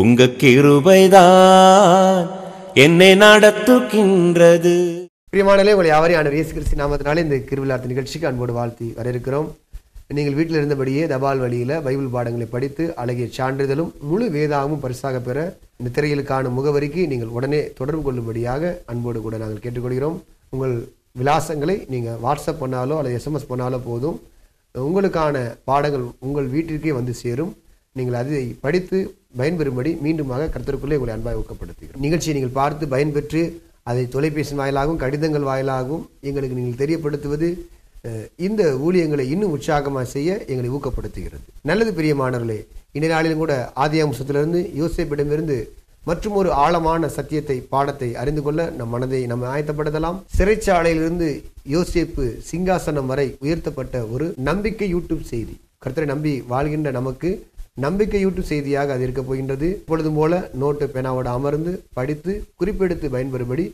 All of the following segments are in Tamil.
உங்க கிருபைதான் என்னை நடத்துகின்றது பிரியமானலே உங்களை யாவரையும் ஆண்டவர் இயேசு கிறிஸ்து நாமத்தினாலே இந்த கிருவிழாத்து நிகழ்ச்சிக்கு அன்போடு வாழ்த்தி வர இருக்கிறோம் நீங்கள் வீட்டில் இருந்தபடியே தபால் வழியில் பைபிள் பாடங்களை படித்து அழகிய சான்றிதழும் முழு வேதாகவும் பரிசாக பெற இந்த திரையிலுக்கான முகவரிக்கு நீங்கள் உடனே தொடர்பு கொள்ளும்படியாக அன்போடு கூட நாங்கள் கேட்டுக்கொள்கிறோம் உங்கள் விலாசங்களை நீங்கள் வாட்ஸ்அப் பண்ணாலோ அல்லது எஸ்எம்எஸ் பண்ணாலோ போதும் உங்களுக்கான பாடங்கள் உங்கள் வீட்டிற்கே வந்து சேரும் நீங்கள் அதை படித்து பயன்பெறும்படி மீண்டுமாக கருத்தருக்குள்ளே உங்களை அன்பாக ஊக்கப்படுத்துகிறோம் நிகழ்ச்சியை நீங்கள் பார்த்து பயன்பெற்று அதை தொலைபேசி வாயிலாகவும் கடிதங்கள் வாயிலாகவும் எங்களுக்கு நீங்கள் தெரியப்படுத்துவது இந்த ஊழியங்களை இன்னும் உற்சாகமாக செய்ய எங்களை ஊக்கப்படுத்துகிறது நல்லது பிரியமானவர்களே இன்றைய நாளிலும் கூட ஆதி அம்சத்திலிருந்து யோசிப்பிடமிருந்து மற்றும் ஒரு ஆழமான சத்தியத்தை பாடத்தை அறிந்து கொள்ள நம் மனதை நம்ம ஆயத்தப்படுத்தலாம் சிறைச்சாலையிலிருந்து யோசிப்பு சிங்காசனம் வரை உயர்த்தப்பட்ட ஒரு நம்பிக்கை யூடியூப் செய்தி கருத்தரை நம்பி வாழ்கின்ற நமக்கு நம்பிக்கையூட்டு செய்தியாக அது இருக்க போகின்றது இப்பொழுது போல நோட்டு பேனாவோடு அமர்ந்து படித்து குறிப்பெடுத்து பயன்பெறும்படி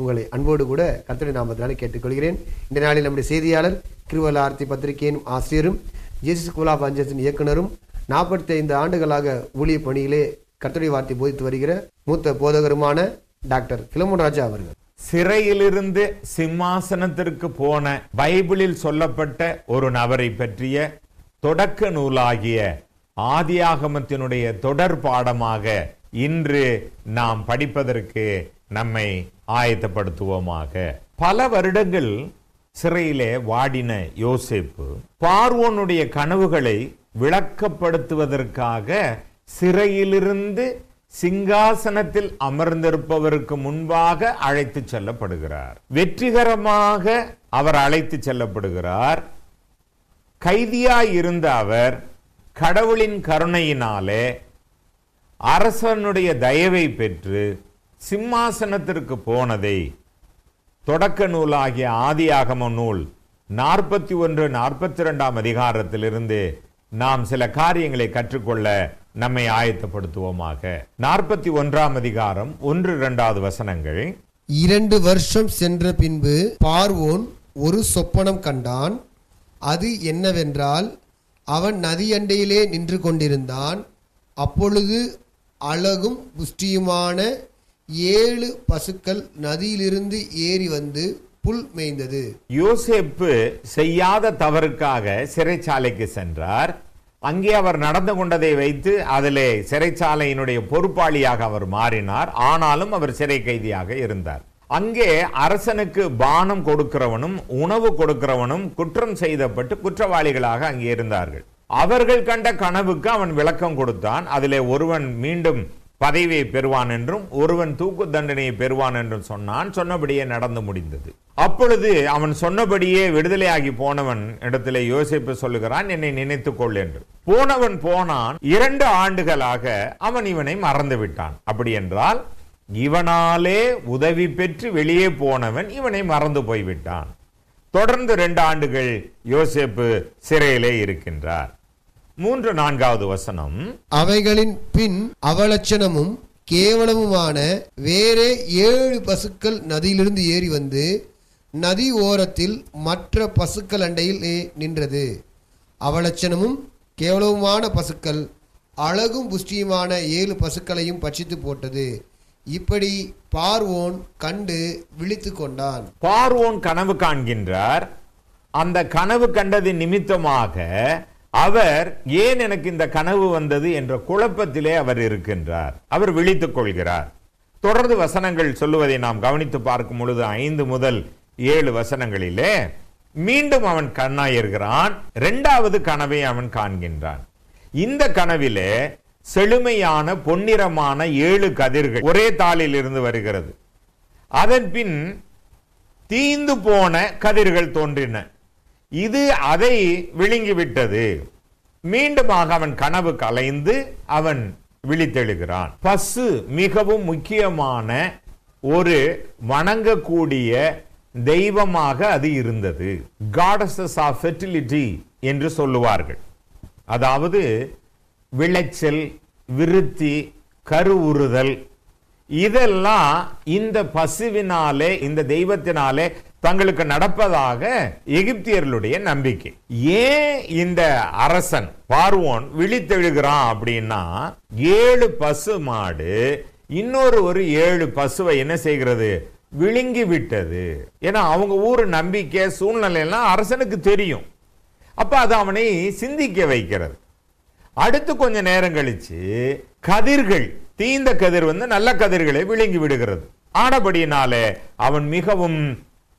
உங்களை அன்போடு கூட கத்தனை நாமத்தினால கேட்டுக்கொள்கிறேன் இந்த நாளில் நம்முடைய செய்தியாளர் கிருவல ஆர்த்தி பத்திரிகையின் ஆசிரியரும் ஜேசி ஸ்கூல் ஆஃப் அஞ்சஸின் இயக்குனரும் நாற்பத்தி ஐந்து ஆண்டுகளாக ஊழிய பணியிலே கத்தனை வார்த்தை போதித்து வருகிற மூத்த போதகருமான டாக்டர் கிளமன் ராஜா அவர்கள் சிறையிலிருந்து சிம்மாசனத்திற்கு போன பைபிளில் சொல்லப்பட்ட ஒரு நபரை பற்றிய தொடக்க நூலாகிய ஆதியாகமத்தினுடைய தொடர் பாடமாக இன்று நாம் படிப்பதற்கு நம்மை ஆயத்தப்படுத்துவோமாக பல வருடங்கள் சிறையிலே வாடின யோசிப்பு பார்வோனுடைய கனவுகளை விளக்கப்படுத்துவதற்காக சிறையிலிருந்து சிங்காசனத்தில் அமர்ந்திருப்பவருக்கு முன்பாக அழைத்து செல்லப்படுகிறார் வெற்றிகரமாக அவர் அழைத்து செல்லப்படுகிறார் கைதியாய் இருந்த அவர் கடவுளின் கருணையினாலே அரசனுடைய தயவை பெற்று சிம்மாசனத்திற்கு போனதை தொடக்க நூலாகிய ஆதியாகம நூல் நாற்பத்தி ஒன்று நாற்பத்தி ரெண்டாம் அதிகாரத்திலிருந்து நாம் சில காரியங்களை கற்றுக்கொள்ள நம்மை ஆயத்தப்படுத்துவோமாக நாற்பத்தி ஒன்றாம் அதிகாரம் ஒன்று இரண்டாவது வசனங்கள் இரண்டு வருஷம் சென்ற பின்பு பார்வோன் ஒரு சொப்பனம் கண்டான் அது என்னவென்றால் அவன் நதியண்டையிலே நின்று கொண்டிருந்தான் அப்பொழுது அழகும் புஷ்டியுமான ஏழு பசுக்கள் நதியிலிருந்து ஏறி வந்து புல் மேய்ந்தது யோசேப்பு செய்யாத தவறுக்காக சிறைச்சாலைக்கு சென்றார் அங்கே அவர் நடந்து கொண்டதை வைத்து அதிலே சிறைச்சாலையினுடைய பொறுப்பாளியாக அவர் மாறினார் ஆனாலும் அவர் சிறை கைதியாக இருந்தார் அங்கே அரசனுக்கு பானம் கொடுக்கிறவனும் உணவு கொடுக்கிறவனும் குற்றம் செய்தப்பட்டு குற்றவாளிகளாக அங்கே இருந்தார்கள் அவர்கள் கண்ட கனவுக்கு அவன் விளக்கம் கொடுத்தான் அதிலே ஒருவன் மீண்டும் பதவியை பெறுவான் என்றும் ஒருவன் தூக்கு தண்டனையை பெறுவான் என்றும் சொன்னான் சொன்னபடியே நடந்து முடிந்தது அப்பொழுது அவன் சொன்னபடியே விடுதலையாகி போனவன் இடத்திலே யோசிப்பு சொல்லுகிறான் என்னை கொள் என்று போனவன் போனான் இரண்டு ஆண்டுகளாக அவன் இவனை மறந்து விட்டான் அப்படி என்றால் இவனாலே உதவி பெற்று வெளியே போனவன் இவனை மறந்து போய்விட்டான் தொடர்ந்து ரெண்டு ஆண்டுகள் யோசேப்பு சிறையிலே இருக்கின்றார் மூன்று நான்காவது வசனம் அவைகளின் பின் அவலட்சணமும் கேவலமுமான வேறே ஏழு பசுக்கள் நதியிலிருந்து ஏறி வந்து நதி ஓரத்தில் மற்ற பசுக்கள் அண்டையில் நின்றது அவலட்சணமும் கேவலமுமான பசுக்கள் அழகும் புஷ்டியுமான ஏழு பசுக்களையும் பட்சித்து போட்டது இப்படி பார்வோன் கண்டு விழித்து கொண்டான் பார்வோன் கனவு காண்கின்றார் அந்த கனவு கண்டது நிமித்தமாக அவர் ஏன் எனக்கு இந்த கனவு வந்தது என்ற குழப்பத்திலே அவர் இருக்கின்றார் அவர் விழித்துக் கொள்கிறார் தொடர்ந்து வசனங்கள் சொல்லுவதை நாம் கவனித்து பார்க்கும் பொழுது ஐந்து முதல் ஏழு வசனங்களிலே மீண்டும் அவன் கண்ணாயிருக்கிறான் இரண்டாவது கனவை அவன் காண்கின்றான் இந்த கனவிலே செழுமையான பொன்னிறமான ஏழு கதிர்கள் ஒரே தாளில் இருந்து வருகிறது அதன் பின் தீந்து போன கதிர்கள் தோன்றின இது அதை விழுங்கிவிட்டது மீண்டுமாக அவன் கனவு கலைந்து அவன் விழித்தெழுகிறான் பசு மிகவும் முக்கியமான ஒரு வணங்கக்கூடிய தெய்வமாக அது இருந்தது காடஸஸ் ஆஃப் ஃபெர்டிலிட்டி என்று சொல்லுவார்கள் அதாவது விளைச்சல் விருத்தி கருவுறுதல் இதெல்லாம் இந்த பசுவினாலே இந்த தெய்வத்தினாலே தங்களுக்கு நடப்பதாக எகிப்தியர்களுடைய நம்பிக்கை ஏன் இந்த அரசன் பார்வோன் விழித்தெழுகிறான் அப்படின்னா ஏழு பசு மாடு இன்னொரு ஒரு ஏழு பசுவை என்ன செய்கிறது விழுங்கி விட்டது ஏன்னா அவங்க ஊர் நம்பிக்கை சூழ்நிலை எல்லாம் அரசனுக்கு தெரியும் அப்ப அது அவனை சிந்திக்க வைக்கிறது அடுத்து கொஞ்ச நேரம் கழிச்சு கதிர்கள் தீந்த கதிர் வந்து நல்ல கதிர்களை விழுங்கி விடுகிறது ஆனபடியினாலே அவன் மிகவும்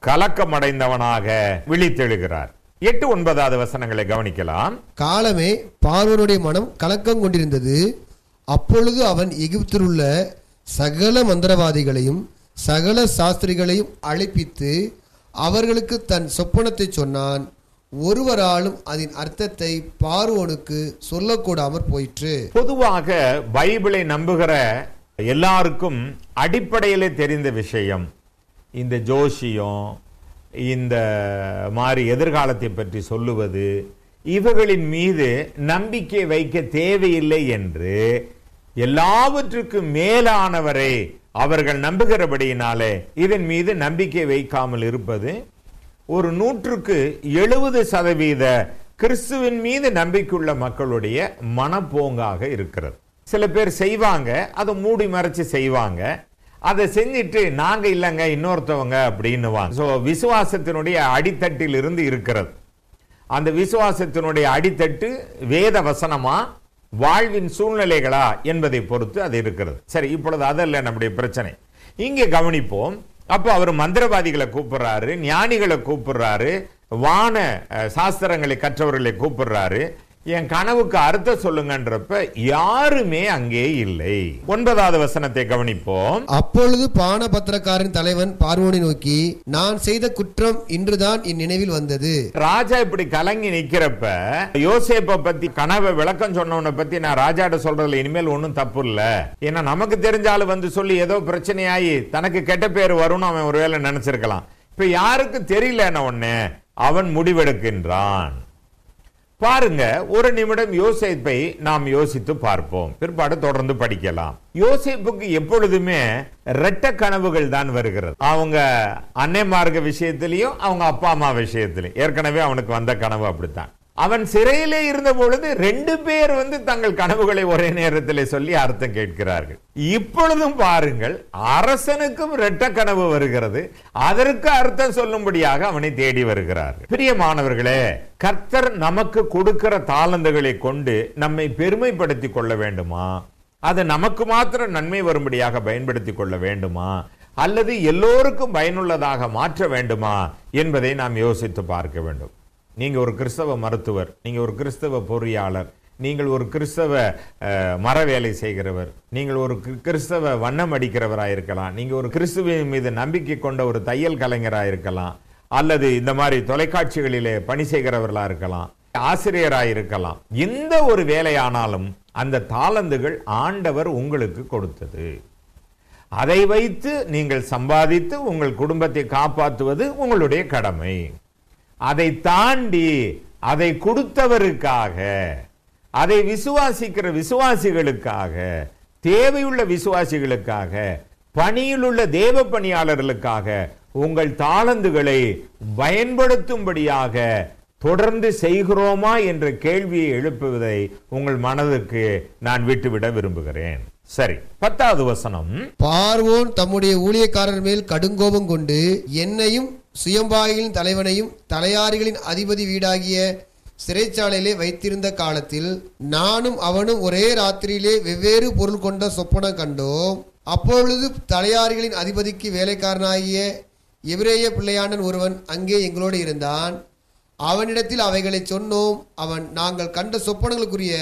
கலக்கமடைந்தவனாக விழித்தெழுகிறார் எட்டு ஒன்பதாவது வசனங்களை கவனிக்கலாம் காலமே பார்வனுடைய மனம் கலக்கம் கொண்டிருந்தது அப்பொழுது அவன் எகிப்தில் உள்ள சகல மந்திரவாதிகளையும் சகல சாஸ்திரிகளையும் அழைப்பித்து அவர்களுக்கு தன் சொப்பனத்தை சொன்னான் ஒருவராலும் அதன் அர்த்தத்தை பார்வோனுக்கு சொல்லக்கூடாமற் போயிற்று பொதுவாக பைபிளை நம்புகிற எல்லாருக்கும் அடிப்படையில் தெரிந்த விஷயம் இந்த ஜோஷியம் இந்த மாதிரி எதிர்காலத்தை பற்றி சொல்லுவது இவர்களின் மீது நம்பிக்கை வைக்க தேவையில்லை என்று எல்லாவற்றுக்கும் மேலானவரை அவர்கள் நம்புகிறபடியினாலே இதன் மீது நம்பிக்கை வைக்காமல் இருப்பது ஒரு நூற்றுக்கு எழுபது சதவீத கிறிஸ்துவின் மீது நம்பிக்கையுள்ள மக்களுடைய மனப்போங்காக இருக்கிறது சில பேர் செய்வாங்க அதை மூடி மறைச்சு செய்வாங்க அதை செஞ்சுட்டு நாங்க இல்லைங்க இன்னொருத்தவங்க அப்படின்னுவாங்க ஸோ விசுவாசத்தினுடைய அடித்தட்டில் இருந்து இருக்கிறது அந்த விசுவாசத்தினுடைய அடித்தட்டு வேத வசனமா வாழ்வின் சூழ்நிலைகளா என்பதை பொறுத்து அது இருக்கிறது சரி இப்பொழுது அதில் நம்முடைய பிரச்சனை இங்கே கவனிப்போம் அப்போ அவர் மந்திரவாதிகளை கூப்பிடுறாரு ஞானிகளை கூப்பிடுறாரு வான சாஸ்திரங்களை கற்றவர்களை கூப்பிடுறாரு என் கனவுக்கு அர்த்தம் சொல்லுங்கன்றப்ப யாருமே அங்கே இல்லை ஒன்பதாவது வசனத்தை கவனிப்போம் அப்பொழுது பத்திரக்காரின் தலைவன் பார்வோனை நோக்கி நான் செய்த குற்றம் இன்றுதான் என் நினைவில் வந்தது ராஜா இப்படி கலங்கி நிக்கிறப்ப யோசேப்பை பத்தி கனவை விளக்கம் சொன்னவனை பத்தி நான் ராஜாட்ட சொல்றதுல இனிமேல் ஒன்னும் தப்பு இல்ல ஏன்னா நமக்கு தெரிஞ்சாலும் வந்து சொல்லி ஏதோ பிரச்சனையாயி தனக்கு கெட்ட பேர் வரும்னு அவன் ஒருவேளை நினைச்சிருக்கலாம் இப்ப யாருக்கு தெரியல என்ன ஒண்ணு அவன் முடிவெடுக்கின்றான் பாருங்க ஒரு நிமிடம் யோசிப்பை நாம் யோசித்து பார்ப்போம் பிற்பாடு தொடர்ந்து படிக்கலாம் யோசிப்புக்கு எப்பொழுதுமே ரெட்ட கனவுகள் தான் வருகிறது அவங்க மார்க்க விஷயத்திலையும் அவங்க அப்பா அம்மா விஷயத்திலையும் ஏற்கனவே அவனுக்கு வந்த கனவு அப்படித்தான் அவன் சிறையிலே இருந்த பொழுது ரெண்டு பேர் வந்து தங்கள் கனவுகளை ஒரே நேரத்தில் சொல்லி அர்த்தம் கேட்கிறார்கள் இப்பொழுதும் பாருங்கள் அரசனுக்கும் இரட்ட கனவு வருகிறது அதற்கு அர்த்தம் சொல்லும்படியாக அவனை தேடி வருகிறார்கள் பெரிய மாணவர்களே கர்த்தர் நமக்கு கொடுக்கிற தாளந்துகளை கொண்டு நம்மை பெருமைப்படுத்திக் கொள்ள வேண்டுமா அது நமக்கு மாத்திரம் நன்மை வரும்படியாக பயன்படுத்திக் கொள்ள வேண்டுமா அல்லது எல்லோருக்கும் பயனுள்ளதாக மாற்ற வேண்டுமா என்பதை நாம் யோசித்து பார்க்க வேண்டும் நீங்கள் ஒரு கிறிஸ்தவ மருத்துவர் நீங்கள் ஒரு கிறிஸ்தவ பொறியாளர் நீங்கள் ஒரு கிறிஸ்தவ மர வேலை செய்கிறவர் நீங்கள் ஒரு கிறிஸ்தவ வண்ணம் அடிக்கிறவராக இருக்கலாம் நீங்கள் ஒரு கிறிஸ்துவின் மீது நம்பிக்கை கொண்ட ஒரு தையல் கலைஞராக இருக்கலாம் அல்லது இந்த மாதிரி தொலைக்காட்சிகளிலே பணி செய்கிறவர்களாக இருக்கலாம் ஆசிரியராக இருக்கலாம் எந்த ஒரு வேலையானாலும் அந்த தாளந்துகள் ஆண்டவர் உங்களுக்கு கொடுத்தது அதை வைத்து நீங்கள் சம்பாதித்து உங்கள் குடும்பத்தை காப்பாற்றுவது உங்களுடைய கடமை அதை தாண்டி அதை கொடுத்தவருக்காக அதை விசுவாசிக்கிற விசுவாசிகளுக்காக தேவையுள்ள விசுவாசிகளுக்காக பணியில் உள்ள தேவ பணியாளர்களுக்காக உங்கள் தாளந்துகளை பயன்படுத்தும்படியாக தொடர்ந்து செய்கிறோமா என்ற கேள்வியை எழுப்புவதை உங்கள் மனதுக்கு நான் விட்டுவிட விரும்புகிறேன் சரி பத்தாவது வசனம் பார்வோன் தம்முடைய ஊழியக்காரர் மேல் கடுங்கோபம் கொண்டு என்னையும் சுயம்பாய்களின் தலைவனையும் தலையாரிகளின் அதிபதி வீடாகிய சிறைச்சாலையிலே வைத்திருந்த காலத்தில் நானும் அவனும் ஒரே ராத்திரியிலே வெவ்வேறு பொருள் கொண்ட சொப்பனம் கண்டோம் அப்பொழுது தலையாரிகளின் அதிபதிக்கு வேலைக்காரனாகிய எபிரேய பிள்ளையாண்டன் ஒருவன் அங்கே எங்களோடு இருந்தான் அவனிடத்தில் அவைகளை சொன்னோம் அவன் நாங்கள் கண்ட சொப்பனங்களுக்குரிய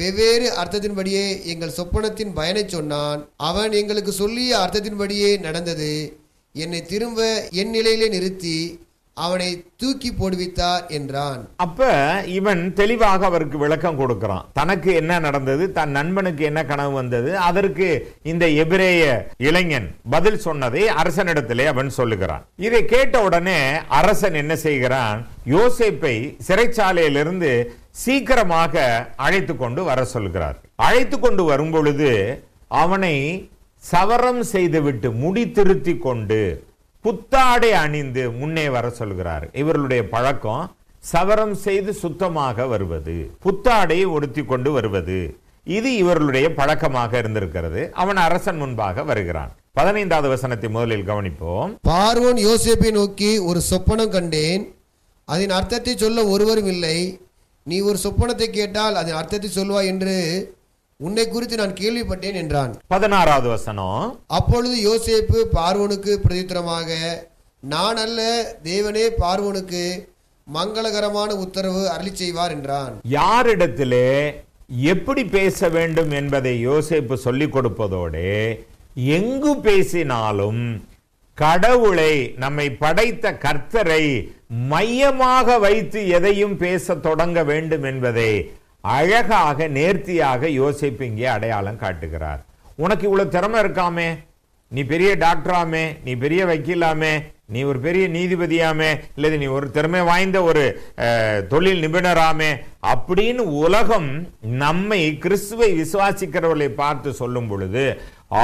வெவ்வேறு அர்த்தத்தின்படியே எங்கள் சொப்பனத்தின் பயனை சொன்னான் அவன் எங்களுக்கு சொல்லிய அர்த்தத்தின்படியே நடந்தது என்னை திரும்ப என் நிலையிலே நிறுத்தி அவனை தூக்கி போடுவித்தார் என்றான் அப்ப இவன் தெளிவாக அவருக்கு விளக்கம் கொடுக்கிறான் தனக்கு என்ன நடந்தது தன் நண்பனுக்கு என்ன கனவு வந்தது அதற்கு இந்த எபிரேய இளைஞன் பதில் சொன்னதை அரசனிடத்திலே அவன் சொல்லுகிறான் இதை கேட்ட உடனே அரசன் என்ன செய்கிறான் யோசேப்பை சிறைச்சாலையிலிருந்து சீக்கிரமாக அழைத்து கொண்டு வர சொல்கிறார் அழைத்து கொண்டு வரும் பொழுது அவனை சவரம் செய்துவிட்டு முடி திருத்தி கொண்டு புத்தாடை அணிந்து முன்னே வர சொல்கிறார் இவர்களுடைய பழக்கம் சவரம் செய்து சுத்தமாக வருவது புத்தாடையை ஒடுத்தி கொண்டு வருவது இது இவர்களுடைய பழக்கமாக இருந்திருக்கிறது அவன் அரசன் முன்பாக வருகிறான் பதினைந்தாவது வசனத்தை முதலில் கவனிப்போம் பார்வோன் யோசிப்பை நோக்கி ஒரு சொப்பனம் கண்டேன் அதன் அர்த்தத்தை சொல்ல ஒருவரும் இல்லை நீ ஒரு சொப்பனத்தை கேட்டால் அதன் அர்த்தத்தை சொல்வாய் என்று உன்னை குறித்து நான் கேள்விப்பட்டேன் என்றான் பதினாறாவது வசனம் அப்பொழுது யோசேப்பு பார்வனுக்கு பிரதித்திரமாக நான் அல்ல தேவனே பார்வனுக்கு மங்களகரமான உத்தரவு அருளி செய்வார் என்றான் யாரிடத்திலே எப்படி பேச வேண்டும் என்பதை யோசேப்பு சொல்லிக் கொடுப்பதோடு எங்கு பேசினாலும் கடவுளை நம்மை படைத்த கர்த்தரை மையமாக வைத்து எதையும் பேச தொடங்க வேண்டும் என்பதை அழகாக நேர்த்தியாக யோசிப்பு இங்கே அடையாளம் காட்டுகிறார் உனக்கு இவ்வளோ திறமை இருக்காமே நீ பெரிய டாக்டராமே நீ பெரிய வக்கீலாமே நீ ஒரு பெரிய நீதிபதியாமே இல்லை நீ ஒரு திறமை வாய்ந்த ஒரு தொழில் நிபுணராமே அப்படின்னு உலகம் நம்மை கிறிஸ்துவை விசுவாசிக்கிறவர்களை பார்த்து சொல்லும் பொழுது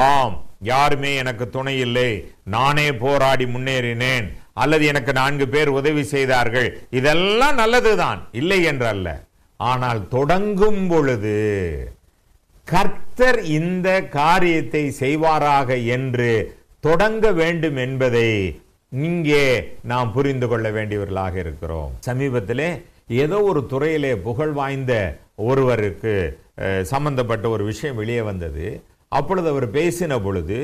ஆம் யாருமே எனக்கு துணை இல்லை நானே போராடி முன்னேறினேன் அல்லது எனக்கு நான்கு பேர் உதவி செய்தார்கள் இதெல்லாம் நல்லதுதான் இல்லை என்றல்ல ஆனால் தொடங்கும் பொழுது கர்த்தர் இந்த காரியத்தை செய்வாராக என்று தொடங்க வேண்டும் என்பதை இங்கே நாம் புரிந்து கொள்ள வேண்டியவர்களாக இருக்கிறோம் சமீபத்திலே ஏதோ ஒரு துறையிலே புகழ் வாய்ந்த ஒருவருக்கு சம்பந்தப்பட்ட ஒரு விஷயம் வெளியே வந்தது அப்பொழுது அவர் பேசின பொழுது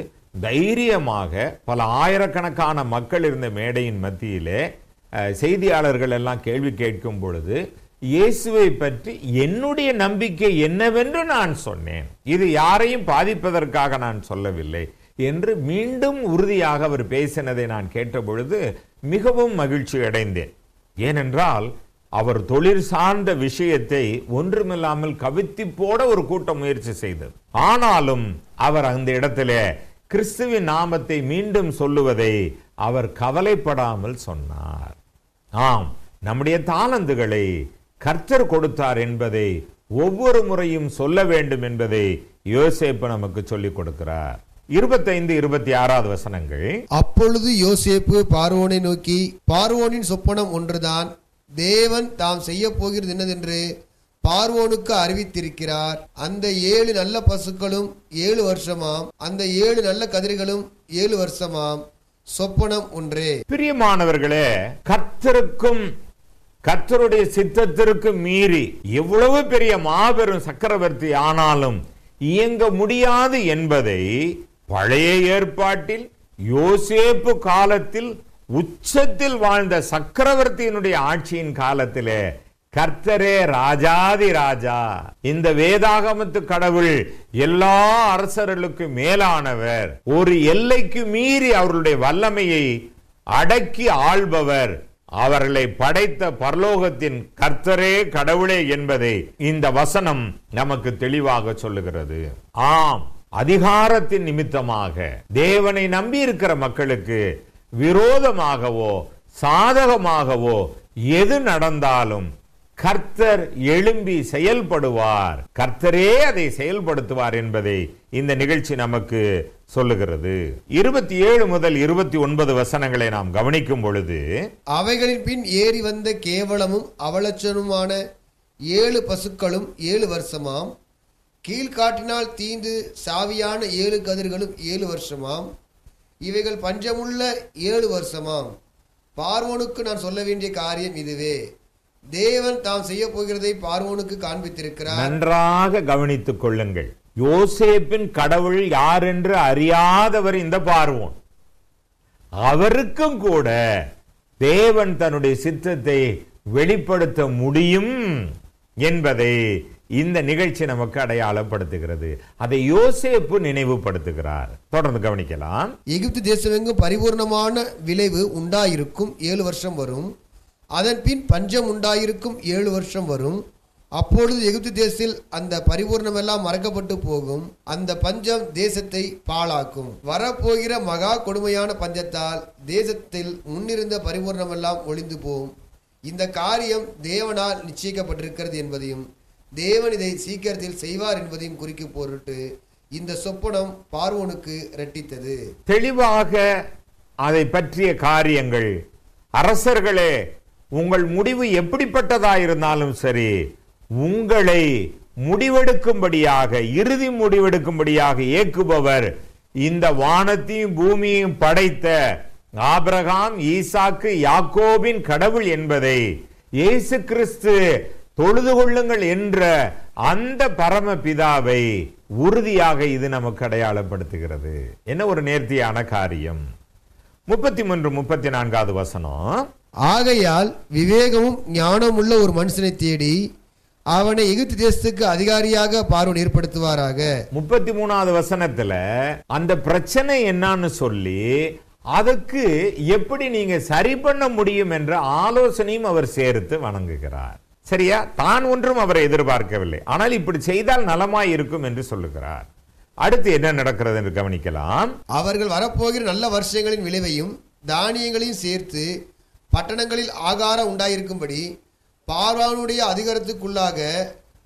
தைரியமாக பல ஆயிரக்கணக்கான மக்கள் இருந்த மேடையின் மத்தியிலே செய்தியாளர்கள் எல்லாம் கேள்வி கேட்கும் பொழுது இயேசுவை பற்றி என்னுடைய நம்பிக்கை என்னவென்று நான் சொன்னேன் இது யாரையும் பாதிப்பதற்காக நான் சொல்லவில்லை என்று மீண்டும் உறுதியாக அவர் பேசினதை நான் கேட்டபொழுது மிகவும் மகிழ்ச்சி அடைந்தேன் ஏனென்றால் அவர் தொழில் சார்ந்த விஷயத்தை ஒன்றுமில்லாமல் கவித்தி போட ஒரு கூட்டம் முயற்சி செய்தது ஆனாலும் அவர் அந்த இடத்துல கிறிஸ்துவின் நாமத்தை மீண்டும் சொல்லுவதை அவர் கவலைப்படாமல் சொன்னார் ஆம் நம்முடைய தாளந்துகளை கர்த்தர் கொடுத்தார் என்பதை ஒவ்வொரு முறையும் சொல்ல வேண்டும் என்பதை யோசேப்பு நமக்கு சொல்லிக் கொடுக்கிறார் இருபத்தைந்து இருபத்தி ஆறாவது வசனங்கள் அப்பொழுது யோசேப்பு பார்வோனை நோக்கி பார்வோனின் சொப்பனம் ஒன்றுதான் தேவன் தாம் செய்ய போகிறது என்னதென்று பார்வோனுக்கு அறிவித்திருக்கிறார் அந்த ஏழு நல்ல பசுக்களும் ஏழு வருஷமாம் அந்த ஏழு நல்ல கதிர்களும் ஏழு வருஷமாம் சொப்பனம் ஒன்றே பிரியமானவர்களே கர்த்தருக்கும் கர்த்தருடைய சித்தத்திற்கு மீறி எவ்வளவு பெரிய மாபெரும் சக்கரவர்த்தி ஆனாலும் இயங்க முடியாது என்பதை பழைய ஏற்பாட்டில் யோசேப்பு காலத்தில் உச்சத்தில் வாழ்ந்த சக்கரவர்த்தியினுடைய ஆட்சியின் காலத்திலே கர்த்தரே ராஜாதி ராஜா இந்த வேதாகமத்து கடவுள் எல்லா அரசர்களுக்கும் மேலானவர் ஒரு எல்லைக்கு மீறி அவருடைய வல்லமையை அடக்கி ஆள்பவர் அவர்களை படைத்த பரலோகத்தின் கர்த்தரே கடவுளே என்பதை இந்த வசனம் நமக்கு தெளிவாக சொல்லுகிறது ஆம் அதிகாரத்தின் நிமித்தமாக தேவனை நம்பி இருக்கிற மக்களுக்கு விரோதமாகவோ சாதகமாகவோ எது நடந்தாலும் கர்த்தர் எழும்பி செயல்படுவார் கர்த்தரே அதை செயல்படுத்துவார் என்பதை இந்த நிகழ்ச்சி நமக்கு சொல்லுகிறது இருபத்தி ஏழு முதல் இருபத்தி ஒன்பது வசனங்களை நாம் கவனிக்கும் பொழுது அவைகளின் பின் ஏறி வந்த கேவலமும் அவலச்சனுமான ஏழு பசுக்களும் ஏழு வருஷமாம் கீழ்காட்டினால் தீந்து சாவியான ஏழு கதிர்களும் ஏழு வருஷமாம் இவைகள் பஞ்சமுள்ள ஏழு வருஷமாம் பார்வோனுக்கு நான் சொல்ல வேண்டிய காரியம் இதுவே தேவன் தாம் செய்ய போகிறதை பார்வோனுக்கு காண்பித்திருக்கிறார் நன்றாக கவனித்துக் கொள்ளுங்கள் யோசேப்பின் கடவுள் யார் என்று அறியாதவர் இந்த பார்வோன் அவருக்கும் கூட தேவன் தன்னுடைய சித்தத்தை வெளிப்படுத்த முடியும் என்பதை இந்த நிகழ்ச்சி நமக்கு அடையாளப்படுத்துகிறது அதை யோசேப்பு நினைவுபடுத்துகிறார் தொடர்ந்து கவனிக்கலாம் எகிப்து தேசமெங்கும் பரிபூர்ணமான விளைவு உண்டாயிருக்கும் ஏழு வருஷம் வரும் அதன்பின் பஞ்சம் உண்டாயிருக்கும் ஏழு வருஷம் வரும் அப்பொழுது எகிப்து தேசத்தில் அந்த பரிபூர்ணமெல்லாம் மறக்கப்பட்டு போகும் அந்த பஞ்சம் தேசத்தை பாழாக்கும் வரப்போகிற மகா கொடுமையான பஞ்சத்தால் தேசத்தில் முன்னிருந்த பரிபூர்ணமெல்லாம் ஒளிந்து போகும் இந்த காரியம் தேவனால் நிச்சயிக்கப்பட்டிருக்கிறது என்பதையும் தேவன் இதை சீக்கிரத்தில் செய்வார் என்பதையும் குறிக்க பொருட்டு இந்த சொப்பனம் பார்வோனுக்கு ரெட்டித்தது தெளிவாக அதை பற்றிய காரியங்கள் அரசர்களே உங்கள் முடிவு எப்படிப்பட்டதாயிருந்தாலும் சரி உங்களை முடிவெடுக்கும்படியாக இறுதி முடிவெடுக்கும்படியாக இயக்குபவர் இந்த வானத்தையும் பூமியையும் படைத்த ஆபிரகாம் ஈசாக்கு யாக்கோபின் கடவுள் என்பதை இயேசு கிறிஸ்து தொழுது கொள்ளுங்கள் என்ற அந்த பரம பிதாவை உறுதியாக இது நமக்கு அடையாளப்படுத்துகிறது என்ன ஒரு நேர்த்தியான காரியம் முப்பத்தி மூன்று முப்பத்தி நான்காவது வசனம் ஆகையால் விவேகமும் ஞானமுள்ள ஒரு மனுஷனை தேடி அவனை எகிப்து தேசத்துக்கு அதிகாரியாக பார்வன் ஏற்படுத்துவாராக முப்பத்தி மூணாவது வசனத்துல அந்த பிரச்சனை என்னன்னு சொல்லி அதுக்கு எப்படி நீங்க சரி பண்ண முடியும் என்ற ஆலோசனையும் அவர் சேர்த்து வணங்குகிறார் சரியா தான் ஒன்றும் அவரை எதிர்பார்க்கவில்லை ஆனால் இப்படி செய்தால் நலமாய் இருக்கும் என்று சொல்லுகிறார் அடுத்து என்ன நடக்கிறது என்று கவனிக்கலாம் அவர்கள் வரப்போகிற நல்ல வருஷங்களின் விளைவையும் தானியங்களையும் சேர்த்து பட்டணங்களில் ஆகாரம் உண்டாயிருக்கும்படி பார்வானுடைய அதிகாரத்துக்குள்ளாக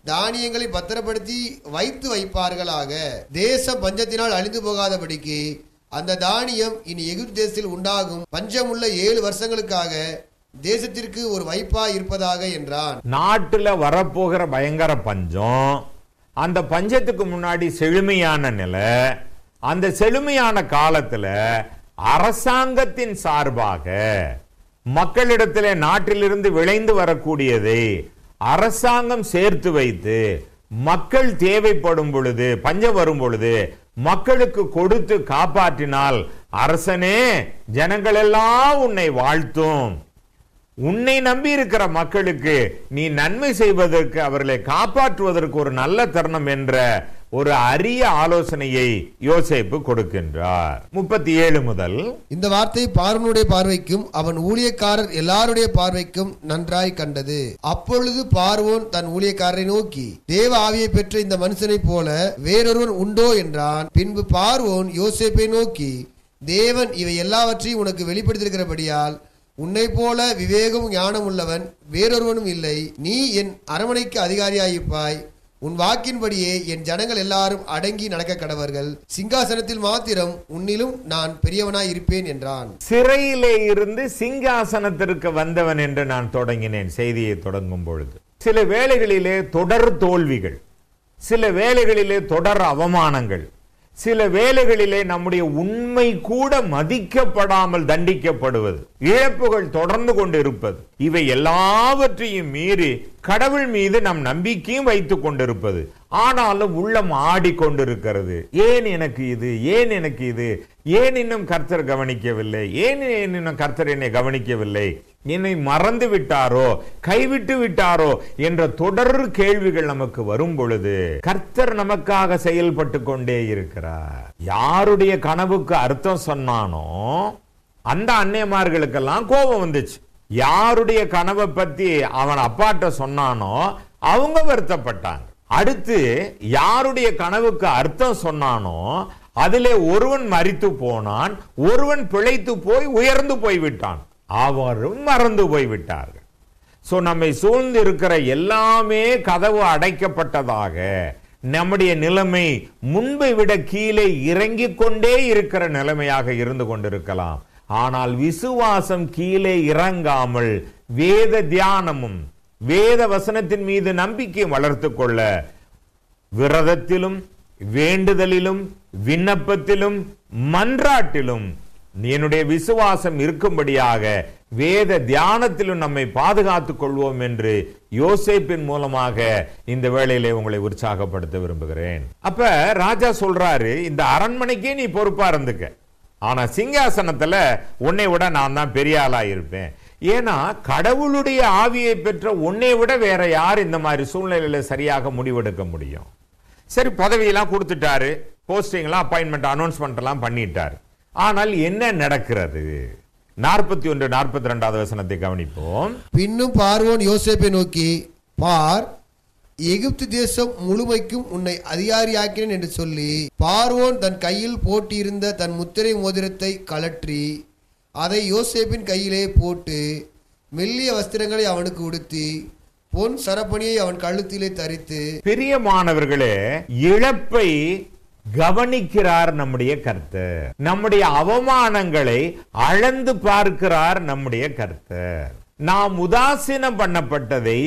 தானியங்களை பத்திரப்படுத்தி வைத்து வைப்பார்களாக தேச பஞ்சத்தினால் அழிந்து போகாதபடிக்கு அந்த தானியம் இனி எகிப்து தேசத்தில் உண்டாகும் பஞ்சமுள்ள ஏழு வருஷங்களுக்காக தேசத்திற்கு ஒரு வைப்பா இருப்பதாக என்றான் நாட்டில் வரப்போகிற பயங்கர பஞ்சம் அந்த பஞ்சத்துக்கு முன்னாடி செழுமையான நிலை அந்த செழுமையான காலத்தில் அரசாங்கத்தின் சார்பாக மக்களிடத்திலே நாட்டிலிருந்து விளைந்து வரக்கூடியதை அரசாங்கம் சேர்த்து வைத்து மக்கள் தேவைப்படும் பொழுது பஞ்சம் வரும் பொழுது மக்களுக்கு கொடுத்து காப்பாற்றினால் அரசனே ஜனங்கள் எல்லாம் உன்னை வாழ்த்தும் உன்னை நம்பி இருக்கிற மக்களுக்கு நீ நன்மை செய்வதற்கு அவர்களை காப்பாற்றுவதற்கு ஒரு நல்ல தருணம் என்ற ஒரு அரிய ஆலோசனையை யோசிப்பு கொடுக்கின்றார் முப்பத்தி ஏழு முதல் இந்த வார்த்தை பார்வனுடைய பார்வைக்கும் அவன் ஊழியக்காரர் எல்லாருடைய பார்வைக்கும் நன்றாய் கண்டது அப்பொழுது பார்வோன் தன் ஊழியக்காரரை நோக்கி தேவ ஆவியை பெற்ற இந்த மனுஷனை போல வேறொருவன் உண்டோ என்றான் பின்பு பார்வோன் யோசிப்பை நோக்கி தேவன் இவை எல்லாவற்றையும் உனக்கு வெளிப்படுத்தியிருக்கிறபடியால் உன்னை போல விவேகமும் ஞானம் உள்ளவன் வேறொருவனும் இல்லை நீ என் அரவணைக்கு அதிகாரியாயிருப்பாய் உன் வாக்கின்படியே என் ஜனங்கள் எல்லாரும் அடங்கி நடக்க கடவர்கள் சிங்காசனத்தில் மாத்திரம் உன்னிலும் நான் பெரியவனாய் இருப்பேன் என்றான் சிறையிலே இருந்து சிங்காசனத்திற்கு வந்தவன் என்று நான் தொடங்கினேன் செய்தியை தொடங்கும் பொழுது சில வேளைகளிலே தொடர் தோல்விகள் சில வேளைகளிலே தொடர் அவமானங்கள் சில வேலைகளிலே நம்முடைய உண்மை கூட மதிக்கப்படாமல் தண்டிக்கப்படுவது இழப்புகள் தொடர்ந்து கொண்டு இருப்பது இவை எல்லாவற்றையும் மீறி கடவுள் மீது நம் நம்பிக்கையும் வைத்துக் கொண்டிருப்பது ஆனாலும் உள்ளம் ஆடிக்கொண்டிருக்கிறது ஏன் எனக்கு இது ஏன் எனக்கு இது ஏன் இன்னும் கர்த்தர் கவனிக்கவில்லை ஏன் இன்னும் கர்த்தர் என்னை கவனிக்கவில்லை என்னை மறந்து விட்டாரோ கைவிட்டு விட்டாரோ என்ற தொடர் கேள்விகள் நமக்கு வரும் பொழுது கர்த்தர் நமக்காக செயல்பட்டு கொண்டே இருக்கிறார் யாருடைய கனவுக்கு அர்த்தம் சொன்னானோ அந்த அன்னையமார்களுக்கெல்லாம் கோபம் வந்துச்சு யாருடைய கனவை பத்தி அவன் அப்பாட்ட சொன்னானோ அவங்க வருத்தப்பட்டாங்க அடுத்து யாருடைய கனவுக்கு அர்த்தம் சொன்னானோ அதிலே ஒருவன் மறித்து போனான் ஒருவன் பிழைத்து போய் உயர்ந்து போய்விட்டான் அவரும் மறந்து போய்விட்டார்கள் ஸோ நம்மை சூழ்ந்து இருக்கிற எல்லாமே கதவு அடைக்கப்பட்டதாக நம்முடைய நிலைமை முன்பை விட கீழே இறங்கி கொண்டே இருக்கிற நிலைமையாக இருந்து கொண்டிருக்கலாம் ஆனால் விசுவாசம் கீழே இறங்காமல் வேத தியானமும் வேத வசனத்தின் மீது நம்பிக்கையும் வளர்த்து கொள்ள விரதத்திலும் வேண்டுதலிலும் விண்ணப்பத்திலும் மன்றாட்டிலும் என்னுடைய விசுவாசம் இருக்கும்படியாக வேத தியானத்திலும் நம்மை பாதுகாத்துக் கொள்வோம் என்று யோசிப்பின் மூலமாக இந்த வேளையிலே உங்களை உற்சாகப்படுத்த விரும்புகிறேன் அப்ப ராஜா சொல்றாரு இந்த அரண்மனைக்கே நீ பொறுப்பா இருந்துக்க ஆனா சிங்காசனத்துல உன்னை விட நான் தான் பெரிய ஆளா இருப்பேன் ஏன்னா கடவுளுடைய ஆவியை பெற்ற உன்னை விட வேற யார் இந்த மாதிரி சூழ்நிலையில சரியாக முடிவெடுக்க முடியும் சரி பதவியெல்லாம் கொடுத்துட்டாரு போஸ்டிங்லாம் அப்பாயின்மெண்ட் அனௌன்ஸ்மெண்ட்லாம் பண்ணிட்டாரு ஆனால் என்ன நடக்கிறது நாற்பத்தி ஒன்று நாற்பத்தி ரெண்டாவது வசனத்தை கவனிப்போம் பின்னும் பார்வோன் யோசேப்பை நோக்கி பார் எகிப்து தேசம் முழுமைக்கும் உன்னை அதிகாரியாக்கினேன் என்று சொல்லி பார்வோன் தன் கையில் போட்டியிருந்த தன் முத்திரை மோதிரத்தை கலற்றி அதை யோசேப்பின் கையிலே போட்டு மெல்லிய வஸ்திரங்களை அவனுக்கு உடுத்தி பொன் சரப்பணியை அவன் கழுத்திலே தரித்து பெரிய மாணவர்களே இழப்பை கவனிக்கிறார் நம்முடைய கருத்து நம்முடைய அவமானங்களை அளந்து பார்க்கிறார் நம்முடைய கருத்து நாம் உதாசீனம் பண்ணப்பட்டதை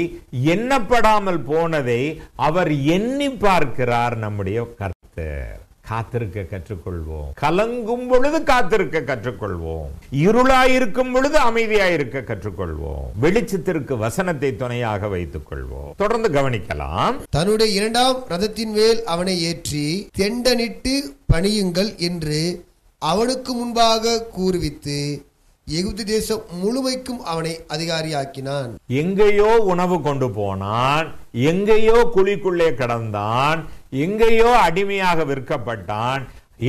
எண்ணப்படாமல் போனதை அவர் எண்ணி பார்க்கிறார் நம்முடைய கருத்து காத்திருக்க கற்றுக்கொள்வோம் கலங்கும் பொழுது காத்திருக்க கற்றுக்கொள்வோம் இருளாயிருக்கும் பொழுது அமைதியாயிருக்க கற்றுக்கொள்வோம் வெளிச்சத்திற்கு வசனத்தை துணையாக வைத்துக் கொள்வோம் தொடர்ந்து கவனிக்கலாம் தன்னுடைய இரண்டாம் ரதத்தின் மேல் அவனை ஏற்றி தெண்டனிட்டு பணியுங்கள் என்று அவனுக்கு முன்பாக கூறுவித்து எகிப்து தேசம் முழுமைக்கும் அவனை அதிகாரியாக்கினான் எங்கேயோ உணவு கொண்டு போனான் எங்கேயோ குழிக்குள்ளே கடந்தான் எங்கேயோ அடிமையாக விற்கப்பட்டான்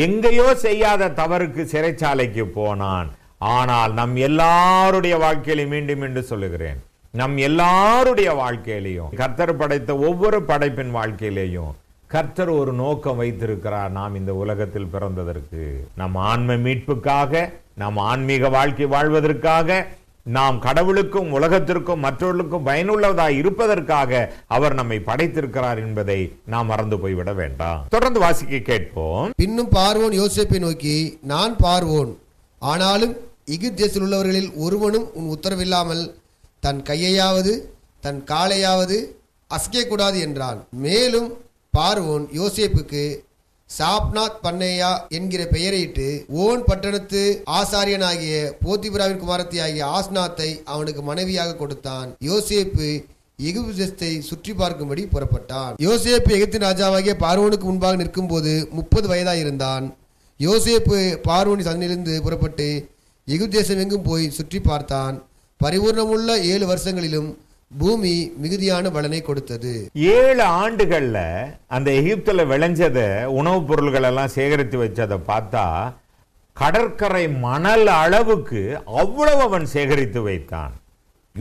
எங்கேயோ செய்யாத தவறுக்கு சிறைச்சாலைக்கு போனான் ஆனால் நம் எல்லாருடைய வாழ்க்கையிலையும் மீண்டும் மீண்டும் சொல்லுகிறேன் நம் எல்லாருடைய வாழ்க்கையிலையும் கர்த்தர் படைத்த ஒவ்வொரு படைப்பின் வாழ்க்கையிலையும் கர்த்தர் ஒரு நோக்கம் வைத்திருக்கிறார் நாம் இந்த உலகத்தில் பிறந்ததற்கு நம் ஆன்ம மீட்புக்காக நம் ஆன்மீக வாழ்க்கை வாழ்வதற்காக நாம் கடவுளுக்கும் உலகத்திற்கும் மற்றவர்களுக்கும் பயனுள்ளதாக இருப்பதற்காக அவர் நம்மை படைத்திருக்கிறார் என்பதை நாம் மறந்து போய்விட வேண்டாம் தொடர்ந்து வாசிக்க கேட்போம் பின்னும் பார்வோன் யோசிப்பை நோக்கி நான் பார்வோன் ஆனாலும் எகிப்தியத்தில் உள்ளவர்களில் ஒருவனும் உன் உத்தரவில்லாமல் தன் கையையாவது தன் காலையாவது கூடாது என்றான் மேலும் பார்வோன் யோசேப்புக்கு சாப்நாத் பண்ணையா என்கிற பெயரையிட்டு ஓன் பட்டணத்து ஆசாரியனாகிய போத்திபிராவின் குமாரத்தி ஆகிய ஆஸ்நாத்தை அவனுக்கு மனைவியாக கொடுத்தான் யோசேப்பு எகிப்து தேசத்தை சுற்றி பார்க்கும்படி புறப்பட்டான் யோசேப்பு எகிப்து ராஜாவாகிய பார்வனுக்கு முன்பாக நிற்கும் போது முப்பது வயதாக இருந்தான் யோசேப்பு பார்வனி சந்திலிருந்து புறப்பட்டு எகிப்து தேசம் எங்கும் போய் சுற்றி பார்த்தான் பரிபூர்ணமுள்ள ஏழு வருஷங்களிலும் பூமி மிகுதியான பலனை கொடுத்தது ஏழு ஆண்டுகள்ல அந்த எகிப்துல விளைஞ்சத உணவுப் பொருள்கள் எல்லாம் சேகரித்து வச்சதை பார்த்தா கடற்கரை மணல் அளவுக்கு அவ்வளவு அவன் சேகரித்து வைத்தான்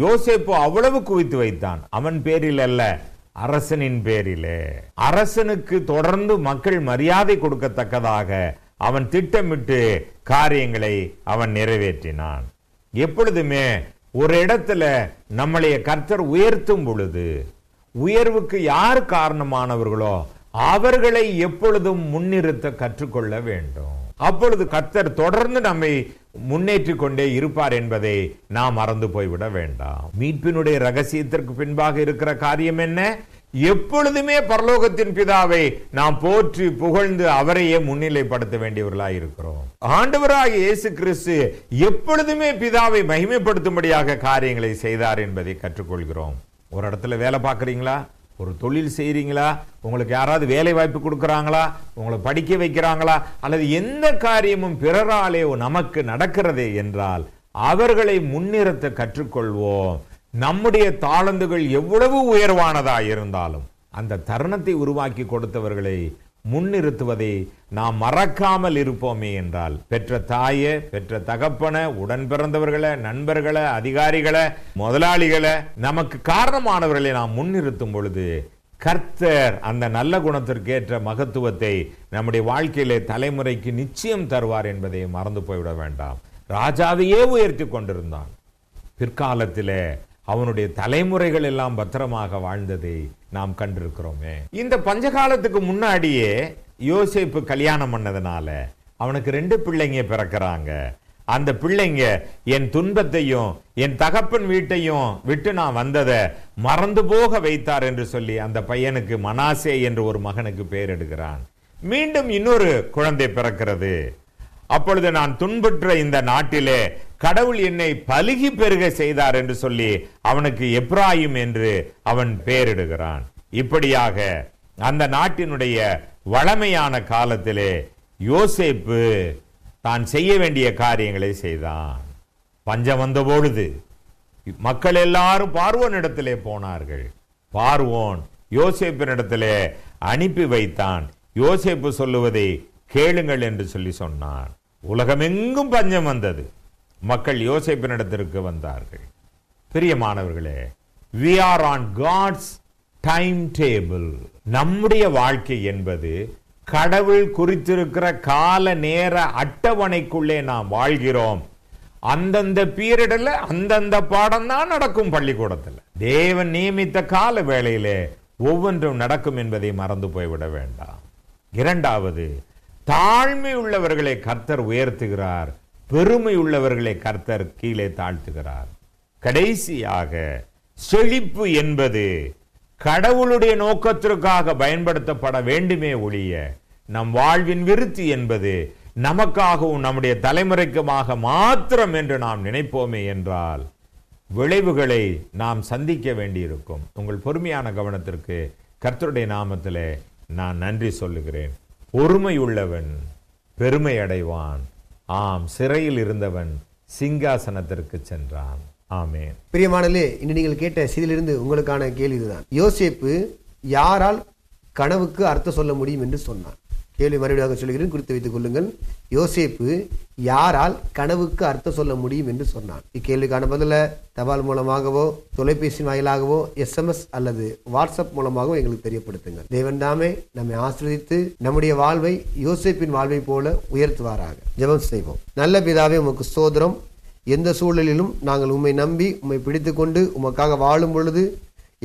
யோசேப்பு அவ்வளவு குவித்து வைத்தான் அவன் பேரில் அல்ல அரசனின் பேரிலே அரசனுக்கு தொடர்ந்து மக்கள் மரியாதை கொடுக்கத்தக்கதாக அவன் திட்டமிட்டு காரியங்களை அவன் நிறைவேற்றினான் எப்பொழுதுமே ஒரு இடத்துல நம்மளைய கர்த்தர் உயர்த்தும் பொழுது உயர்வுக்கு யார் காரணமானவர்களோ அவர்களை எப்பொழுதும் முன்னிறுத்த கற்றுக்கொள்ள வேண்டும் அப்பொழுது கர்த்தர் தொடர்ந்து நம்மை முன்னேற்றிக் கொண்டே இருப்பார் என்பதை நாம் மறந்து போய்விட வேண்டாம் மீட்பினுடைய ரகசியத்திற்கு பின்பாக இருக்கிற காரியம் என்ன எப்பொழுதுமே பரலோகத்தின் பிதாவை நாம் போற்றி புகழ்ந்து அவரையே முன்னிலைப்படுத்த வேண்டியவர்களாக இருக்கிறோம் ஆண்டவராக இயேசு கிறிஸ்து எப்பொழுதுமே பிதாவை மகிமைப்படுத்தும்படியாக காரியங்களை செய்தார் என்பதை கற்றுக்கொள்கிறோம் ஒரு இடத்துல வேலை பார்க்குறீங்களா ஒரு தொழில் செய்கிறீங்களா உங்களுக்கு யாராவது வேலை வாய்ப்பு கொடுக்குறாங்களா உங்களை படிக்க வைக்கிறாங்களா அல்லது எந்த காரியமும் பிறராலே நமக்கு நடக்கிறது என்றால் அவர்களை முன்னிறுத்த கற்றுக்கொள்வோம் நம்முடைய தாளந்துகள் எவ்வளவு உயர்வானதா இருந்தாலும் அந்த தருணத்தை உருவாக்கி கொடுத்தவர்களை முன்னிறுத்துவதை நாம் மறக்காமல் இருப்போமே என்றால் பெற்ற தாயை பெற்ற தகப்பனை உடன் பிறந்தவர்களை நண்பர்களை அதிகாரிகளை முதலாளிகளை நமக்கு காரணமானவர்களை நாம் முன்னிறுத்தும் பொழுது கர்த்தர் அந்த நல்ல குணத்திற்கேற்ற மகத்துவத்தை நம்முடைய வாழ்க்கையிலே தலைமுறைக்கு நிச்சயம் தருவார் என்பதை மறந்து போய்விட வேண்டாம் ராஜாவையே உயர்த்தி கொண்டிருந்தான் பிற்காலத்திலே அவனுடைய தலைமுறைகள் எல்லாம் பத்திரமாக வாழ்ந்ததை நாம் கண்டிருக்கிறோமே இந்த பஞ்சகாலத்துக்கு முன்னாடியே யோசிப்பு கல்யாணம் பண்ணதுனால அவனுக்கு ரெண்டு பிள்ளைங்க பிறக்கிறாங்க அந்த பிள்ளைங்க என் துன்பத்தையும் என் தகப்பன் வீட்டையும் விட்டு நான் வந்ததை மறந்து போக வைத்தார் என்று சொல்லி அந்த பையனுக்கு மனாசே என்று ஒரு மகனுக்கு பெயர் எடுக்கிறான் மீண்டும் இன்னொரு குழந்தை பிறக்கிறது அப்பொழுது நான் துன்புற்ற இந்த நாட்டிலே கடவுள் என்னை பலுகி பெருக செய்தார் என்று சொல்லி அவனுக்கு எப்ராயும் என்று அவன் பெயரிடுகிறான் இப்படியாக அந்த நாட்டினுடைய வளமையான காலத்திலே யோசேப்பு தான் செய்ய வேண்டிய காரியங்களை செய்தான் பஞ்சம் வந்த பொழுது மக்கள் எல்லாரும் பார்வோன் இடத்திலே போனார்கள் பார்வோன் இடத்திலே அனுப்பி வைத்தான் யோசேப்பு சொல்லுவதை கேளுங்கள் என்று சொல்லி சொன்னார் உலகமெங்கும் பஞ்சம் வந்தது மக்கள் யோசிப்பினிடத்திற்கு வந்தார்கள் பிரியமானவர்களே we are on God's time table நம்முடைய வாழ்க்கை என்பது கடவுள் குறித்திருக்கிற கால நேர அட்டவணைக்குள்ளே நாம் வாழ்கிறோம் அந்தந்த பீரியடில் அந்தந்த பாடம் தான் நடக்கும் பள்ளிக்கூடத்தில் தேவன் நியமித்த கால வேளையிலே ஒவ்வொன்றும் நடக்கும் என்பதை மறந்து போய்விட வேண்டாம் இரண்டாவது தாழ்மை உள்ளவர்களை கர்த்தர் உயர்த்துகிறார் பெருமை உள்ளவர்களை கர்த்தர் கீழே தாழ்த்துகிறார் கடைசியாக செழிப்பு என்பது கடவுளுடைய நோக்கத்திற்காக பயன்படுத்தப்பட வேண்டுமே ஒழிய நம் வாழ்வின் விருத்தி என்பது நமக்காகவும் நம்முடைய தலைமுறைக்குமாக மாத்திரம் என்று நாம் நினைப்போமே என்றால் விளைவுகளை நாம் சந்திக்க வேண்டியிருக்கும் உங்கள் பொறுமையான கவனத்திற்கு கர்த்தருடைய நாமத்தில் நான் நன்றி சொல்லுகிறேன் பொறுமையுள்ளவன் பெருமை அடைவான் ஆம் சிறையில் இருந்தவன் சிங்காசனத்திற்கு சென்றான் ஆமே பிரியமானலே இன்னு நீங்கள் கேட்ட சிதிலிருந்து உங்களுக்கான கேள்வி இதுதான் யோசேப்பு யாரால் கனவுக்கு அர்த்தம் சொல்ல முடியும் என்று சொன்னான் கேள்வி மறுபடியாக சொல்கிறேன் குறித்து வைத்துக் கொள்ளுங்கள் யோசேப்பு யாரால் கனவுக்கு அர்த்தம் சொல்ல முடியும் என்று சொன்னான் இக்கேள்விக்கான பதில தபால் மூலமாகவோ தொலைபேசி வாயிலாகவோ எஸ்எம்எஸ் அல்லது வாட்ஸ்அப் மூலமாகவோ எங்களுக்கு தெரியப்படுத்துங்க தேவன் தாமே நம்மை ஆசிரியத்து நம்முடைய வாழ்வை யோசேப்பின் வாழ்வை போல உயர்த்துவாராக ஜபம் செய்வோம் நல்ல பிதாவே உமக்கு சோதரம் எந்த சூழலிலும் நாங்கள் உம்மை நம்பி உம்மை பிடித்து கொண்டு உமக்காக வாழும் பொழுது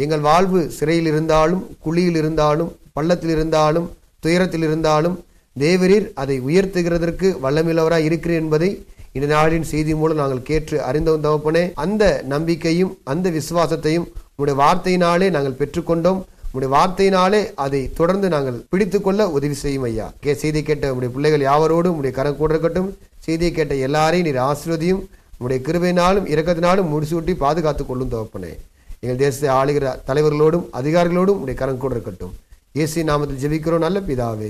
எங்கள் வாழ்வு சிறையில் இருந்தாலும் குழியில் இருந்தாலும் பள்ளத்தில் இருந்தாலும் துயரத்தில் இருந்தாலும் தேவரீர் அதை உயர்த்துகிறதற்கு வல்லமில்லவராய் இருக்கிறேன் என்பதை இந்த நாளின் செய்தி மூலம் நாங்கள் கேட்டு அறிந்தோம் தகப்பனே அந்த நம்பிக்கையும் அந்த விசுவாசத்தையும் உங்களுடைய வார்த்தையினாலே நாங்கள் பெற்றுக்கொண்டோம் உடைய வார்த்தையினாலே அதை தொடர்ந்து நாங்கள் பிடித்துக்கொள்ள உதவி செய்யும் ஐயா கே செய்தி கேட்ட உடைய பிள்ளைகள் யாவரோடும் உடைய கரம் கூட இருக்கட்டும் செய்தியை கேட்ட எல்லாரையும் நீர் ஆசிர்வதியும் உங்களுடைய கிருபையினாலும் இறக்கத்தினாலும் முடிசூட்டி பாதுகாத்து கொள்ளும் தகப்பனே எங்கள் தேசத்தை ஆளுகிற தலைவர்களோடும் அதிகாரிகளோடும் உடைய கரம் கூட இருக்கட்டும் இயேசு நாமத்தில் ஜெபிக்கிறோம் நல்ல பிதாவே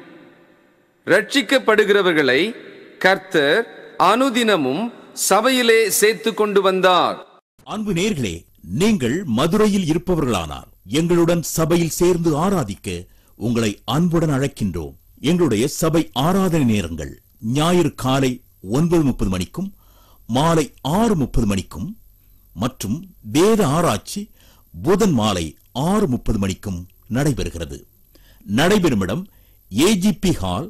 ரட்சிக்கப்படுகிறவர்களை கர்த்தர் அனுதினமும் சபையிலே சேர்த்து கொண்டு வந்தார் அன்பு நேர்களே நீங்கள் மதுரையில் இருப்பவர்களானார் எங்களுடன் சபையில் சேர்ந்து ஆராதிக்க உங்களை அன்புடன் அழைக்கின்றோம் எங்களுடைய சபை ஆராதனை நேரங்கள் ஞாயிறு காலை ஒன்பது முப்பது மணிக்கும் மாலை ஆறு முப்பது மணிக்கும் மற்றும் வேத ஆராய்ச்சி புதன் மாலை ஆறு முப்பது மணிக்கும் நடைபெறுகிறது நடைபெறும் இடம் ஏஜிபி ஹால்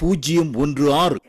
பூஜ்ஜியம் ஒன்று ஆறு